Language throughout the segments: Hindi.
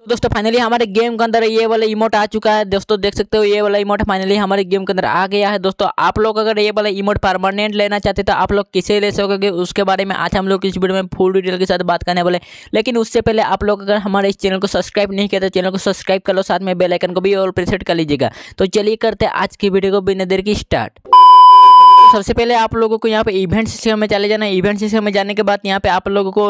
तो दोस्तों फाइनली हमारे गेम के अंदर ये वाला इमोट आ चुका है दोस्तों देख सकते हो ये वाला इमोट फाइनली हमारे गेम के अंदर आ गया है दोस्तों आप लोग अगर ये वाला इमोट परमानेंट लेना चाहते तो आप लोग किसे ले सकोगे उसके बारे में आज हम लोग इस वीडियो में फुल डिटेल के साथ बात करने वाले लेकिन उससे पहले आप लोग अगर हमारे इस चैनल को सब्सक्राइब नहीं किया तो चैनल को सब्सक्राइब कर लो साथ में बेलाइकन को भी और प्रेसेट कर लीजिएगा तो चलिए करते आज की वीडियो को बिना देर की स्टार्ट सबसे पहले आप लोगों को यहाँ पे इवेंट सिस्टम में चले जाना है इवेंट सिस्टम में जाने के बाद यहाँ पे आप लोगों को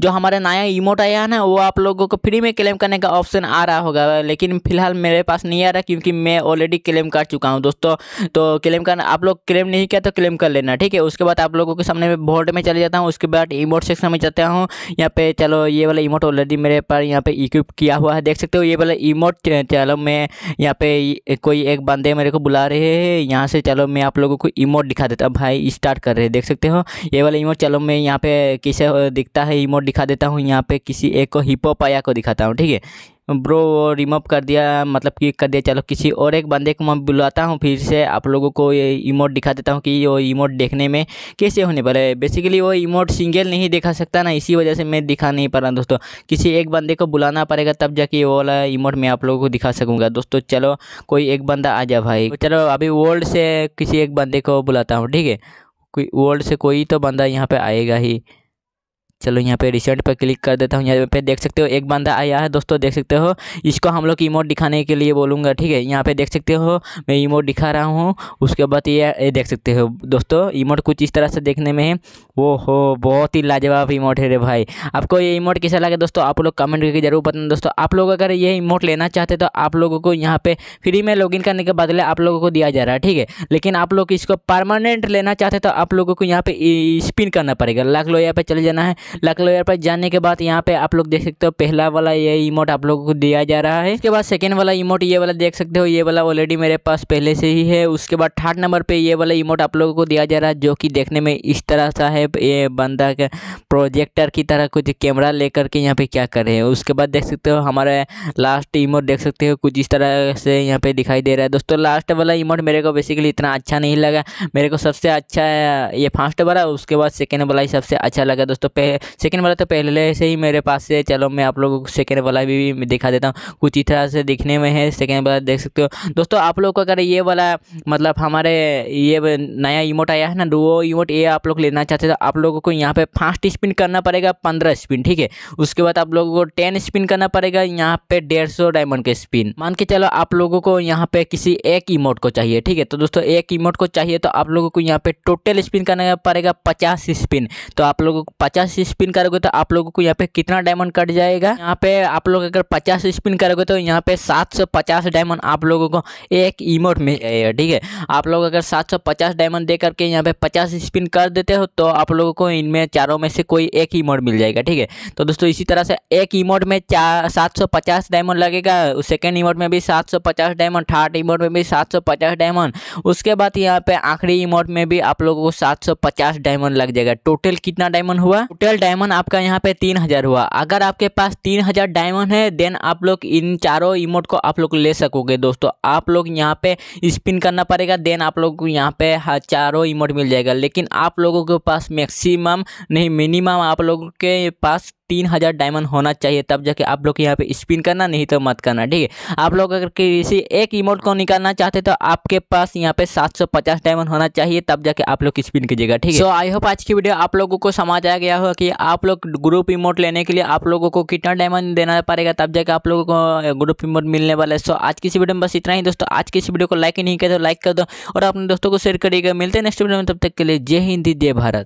जो हमारा नया इमोट आया है ना वो आप लोगों को फ्री में क्लेम करने का ऑप्शन आ रहा होगा लेकिन फिलहाल मेरे पास नहीं आ रहा क्योंकि मैं ऑलरेडी क्लेम कर चुका हूँ दोस्तों तो क्लेम करना आप लोग क्लेम नहीं किया तो क्लेम कर लेना ठीक है उसके बाद आप लोगों के सामने बोर्ड में चले जाता हूँ उसके बाद इमोट सेक्शन में जाता हूँ यहाँ पे चलो ये वाला इमोट ऑलरेडी मेरे पास यहाँ पे इक्विप किया हुआ है देख सकते हो ये वाला इमोट चलो मैं यहाँ पे कोई एक बंदे मेरे को बुला रहे हैं यहाँ से चलो मैं आप लोगों को इमोट दिखा देता भाई स्टार्ट कर रहे देख सकते हो ये वाला इमोट चलो मैं यहाँ पे किसे दिखता है इमोट दिखा देता हूँ यहाँ पे किसी एक को हिपो पाया को दिखाता हूँ ठीक है ब्रो रिमूव कर दिया मतलब कि कर दिया चलो किसी और एक बंदे को मैं बुलाता हूँ फिर से आप लोगों को ये इमोट दिखा देता हूँ कि वो इमोट देखने में कैसे होने पर है बेसिकली वो इमोट सिंगल नहीं दिखा सकता ना इसी वजह से मैं दिखा नहीं पा रहा दोस्तों किसी एक बंदे को बुलाना पड़ेगा तब जाके वो वाला इमोट मैं आप लोगों को दिखा सकूँगा दोस्तों चलो कोई एक बंदा आ जा भाई तो चलो अभी वर्ल्ड से किसी एक बंदे को बुलाता हूँ ठीक है कोई वर्ल्ड से कोई तो बंदा यहाँ पर आएगा ही चलो यहाँ पे रिसेंट पर क्लिक कर देता हूँ यहाँ पे देख सकते हो एक बंदा आया है दोस्तों देख सकते हो इसको हम लोग इमोट दिखाने के लिए बोलूँगा ठीक है यहाँ पे देख सकते हो मैं इमोट दिखा रहा हूँ उसके बाद ये ये देख सकते हो दोस्तों इमोट कुछ इस तरह से देखने में है वो हो बहुत ही लाजवाब इमोट है रे भाई आपको ये इमोट कैसा लगे दोस्तों आप लोग कमेंट करके जरूर बताना दोस्तों आप लोग अगर ये इमोट लेना चाहते तो आप लोगों को यहाँ पर फ्री में लॉग करने के बदले आप लोगों को दिया जा रहा है ठीक है लेकिन आप लोग इसको परमानेंट लेना चाहते तो आप लोगों को यहाँ पर स्पिन करना पड़ेगा लाख लो यहाँ पर चले जाना है लक लेयर पर जाने के बाद यहाँ पे आप लोग देख सकते हो पहला वाला ये इमोट आप लोगों को दिया जा रहा है इसके बाद सेकेंड वाला इमोट ये वाला देख सकते हो ये वाला ऑलरेडी मेरे पास पहले से ही है उसके बाद थर्ड नंबर पर ये वाला इमोट आप लोगों को दिया जा रहा है जो कि देखने में इस तरह सा है ये बंदा प्रोजेक्टर की तरह कुछ कैमरा लेकर के यहाँ पे क्या कर रहे हैं उसके बाद देख सकते हो हमारा लास्ट इमोट देख सकते हो कुछ इस तरह से यहाँ पे दिखाई दे रहा है दोस्तों लास्ट वाला इमोट मेरे को बेसिकली इतना अच्छा नहीं लगा मेरे को सबसे अच्छा है ये फर्स्ट वाला उसके बाद सेकेंड वाला ही सबसे अच्छा लगा दोस्तों है सेकेंड वाला तो पहले से ही मेरे पास से चलो मैं आप लोगों को सेकेंड वाला भी, भी दिखा देता हूँ कुछ इस तरह से दिखने में है सेकेंड वाला देख सकते हो दोस्तों आप लोग को अगर ये वाला मतलब हमारे ये नया इमोट आया है ना डुओ इमोट ये आप लोग लेना चाहते तो आप लोगों को यहाँ पर फास्ट स्पिन करना पड़ेगा पंद्रह स्पिन ठीक है उसके बाद आप लोगों को टेन स्पिन करना पड़ेगा यहाँ पे डेढ़ सौ डायमंड के स्पिन मान के चलो आप लोगों को यहाँ पे किसी एक इमोट को चाहिए ठीक है तो दोस्तों एक इमोट को चाहिए तो आप लोगों को यहाँ पे टोटल स्पिन करना पड़ेगा पचास स्पिन तो आप लोगों को पचास स्पिन करोगे तो आप लोगों को यहाँ पे कितना डायमंड कट जाएगा यहाँ पे आप लोग अगर पचास स्पिन करोगे तो यहाँ पे सात सौ पचास डायमंड आप लोगों को एक इमोट में जाएगा ठीक है आप लोग अगर सात सौ पचास डायमंड दे करके यहाँ पे पचास स्पिन कर देते हो तो आप लोगों को इनमें चारों में से कोई एक इमोट मिल जाएगा ठीक है तो दोस्तों इसी तरह से एक इमोट में चार सात सौ पचास डायमंड लगेगा सेकेंड इमोट में भी सात सौ पचास डायमंड थर्ड इमोट में भी सात सौ पचास डायमंड उसके बाद यहाँ पे आखिरी इमोट में भी आप लोगों को सात सौ पचास डायमंड लग जाएगा टोटल कितना डायमंड हुआ टोटल टोटल डायमंड आपका यहाँ पे तीन हज़ार हुआ अगर आपके पास तीन हज़ार डायमंड है देन आप लोग इन चारों इमोट को आप लोग ले सकोगे दोस्तों आप लोग यहाँ पे स्पिन करना पड़ेगा देन आप लोग को यहाँ पे चारों इमोट मिल जाएगा लेकिन आप लोगों के पास मैक्सिमम नहीं मिनिमम आप लोगों के पास तीन हज़ार डायमंड होना चाहिए तब जाके आप लोग यहाँ पे स्पिन करना नहीं तो मत करना ठीक है आप लोग अगर किसी एक इमोट को निकालना चाहते तो आपके पास यहाँ पे सात सौ पचास डायमंड होना चाहिए तब जाके आप लोग स्पिन कीजिएगा ठीक है सो आई होप आज की वीडियो आप लोगों को समझ आ गया हो कि आप लोग ग्रुप इमोट लेने के लिए आप लोगों को कितना डायमंड देना पड़ेगा तब जाके आप लोगों को ग्रुप इमोट मिलने वाला है सो आज की इस वीडियो में बस इतना ही दोस्तों आज की इस वीडियो को लाइक नहीं किया तो लाइक कर दो और अपने दोस्तों को शेयर करिएगा मिलते हैं नेक्स्ट वीडियो में तब तक के लिए जय हिंदी जय भारत